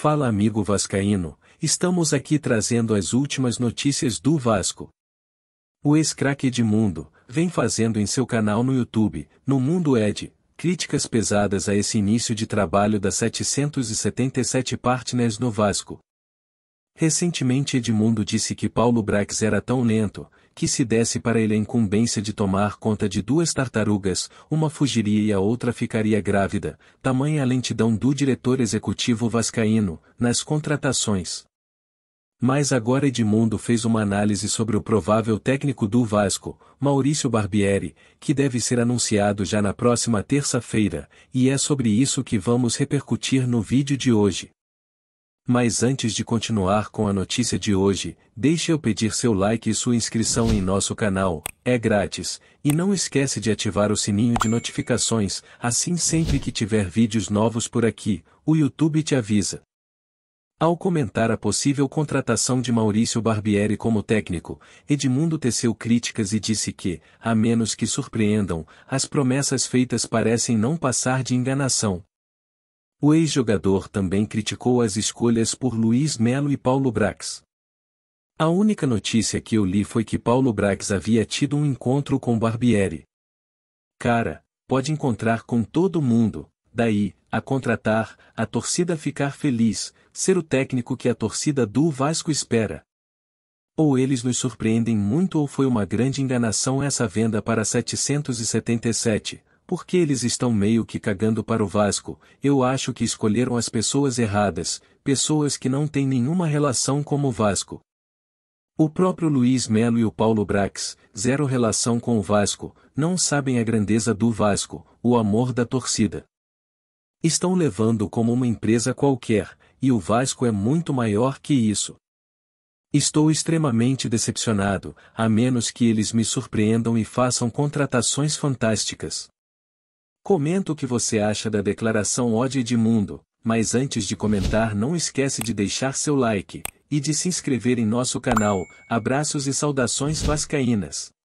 Fala amigo vascaíno, estamos aqui trazendo as últimas notícias do Vasco. O ex-craque Edmundo, vem fazendo em seu canal no YouTube, no Mundo Ed, críticas pesadas a esse início de trabalho da 777 Partners no Vasco. Recentemente Edmundo disse que Paulo Brax era tão lento, que se desse para ele a incumbência de tomar conta de duas tartarugas, uma fugiria e a outra ficaria grávida, tamanha a lentidão do diretor executivo vascaíno, nas contratações. Mas agora Edmundo fez uma análise sobre o provável técnico do Vasco, Maurício Barbieri, que deve ser anunciado já na próxima terça-feira, e é sobre isso que vamos repercutir no vídeo de hoje. Mas antes de continuar com a notícia de hoje, deixe eu pedir seu like e sua inscrição em nosso canal, é grátis, e não esquece de ativar o sininho de notificações, assim sempre que tiver vídeos novos por aqui, o YouTube te avisa. Ao comentar a possível contratação de Maurício Barbieri como técnico, Edmundo teceu críticas e disse que, a menos que surpreendam, as promessas feitas parecem não passar de enganação, o ex-jogador também criticou as escolhas por Luiz Melo e Paulo Brax. A única notícia que eu li foi que Paulo Brax havia tido um encontro com Barbieri. Cara, pode encontrar com todo mundo, daí, a contratar, a torcida ficar feliz, ser o técnico que a torcida do Vasco espera. Ou eles nos surpreendem muito ou foi uma grande enganação essa venda para 777, porque eles estão meio que cagando para o Vasco, eu acho que escolheram as pessoas erradas, pessoas que não têm nenhuma relação com o Vasco. O próprio Luiz Melo e o Paulo Brax, zero relação com o Vasco, não sabem a grandeza do Vasco, o amor da torcida. Estão levando como uma empresa qualquer, e o Vasco é muito maior que isso. Estou extremamente decepcionado, a menos que eles me surpreendam e façam contratações fantásticas. Comenta o que você acha da declaração ódio de mundo, mas antes de comentar não esquece de deixar seu like, e de se inscrever em nosso canal, abraços e saudações vascaínas.